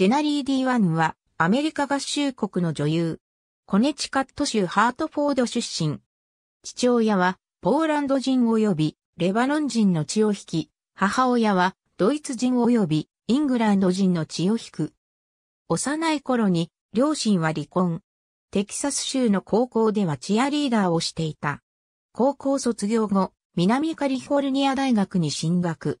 ジェナリー・ディ・ワンは、アメリカ合衆国の女優。コネチカット州ハートフォード出身。父親は、ポーランド人及び、レバノン人の血を引き、母親は、ドイツ人及び、イングランド人の血を引く。幼い頃に、両親は離婚。テキサス州の高校ではチアリーダーをしていた。高校卒業後、南カリフォルニア大学に進学。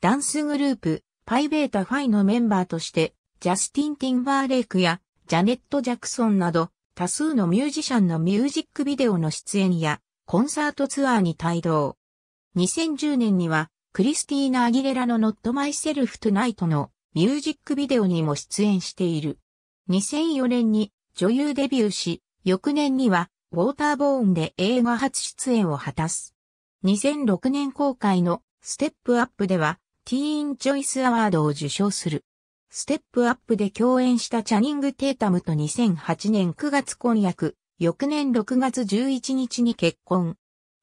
ダンスグループ、パイベータファイのメンバーとしてジャスティン・ティンバーレイクやジャネット・ジャクソンなど多数のミュージシャンのミュージックビデオの出演やコンサートツアーに帯同。2010年にはクリスティーナ・アギレラの Not Myself Tonight のミュージックビデオにも出演している。2004年に女優デビューし、翌年にはウォーターボーンで映画初出演を果たす。2006年公開のステップアップではティーンチョイスアワードを受賞する。ステップアップで共演したチャニング・テータムと2008年9月婚約、翌年6月11日に結婚。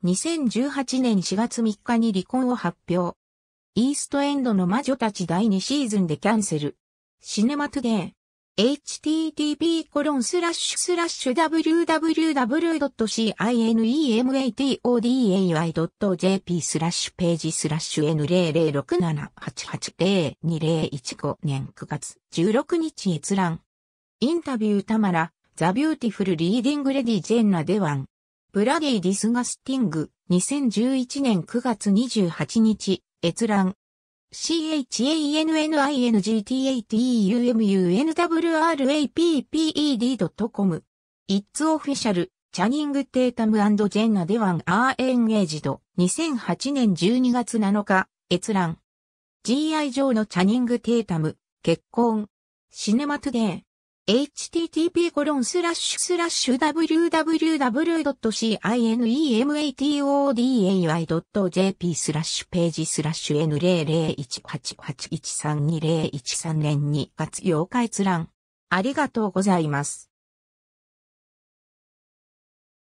2018年4月3日に離婚を発表。イーストエンドの魔女たち第2シーズンでキャンセル。シネマトゥデー。http://www.cinematodai.jp スラッシュページスラッシュ n00678802015 年9月16日閲覧。インタビューたまら、ザ・ビューティフル・リーディング・レディ・ジェンナ・デワン。ブラディ・ディスガスティング、2011年9月28日、閲覧。c h a n n i n g t a t u m n w r a p p e d c o m It's Official チャニング・テータムジェンナ・デワン・アー・エンゲージド2008年12月7日閲覧 GI 上のチャニング・テータム結婚シネマトゥデー http://www.cinematoday.jp スラッシュページスラッシュ n00188132013 年2月8日閲覧。ありがとうございます。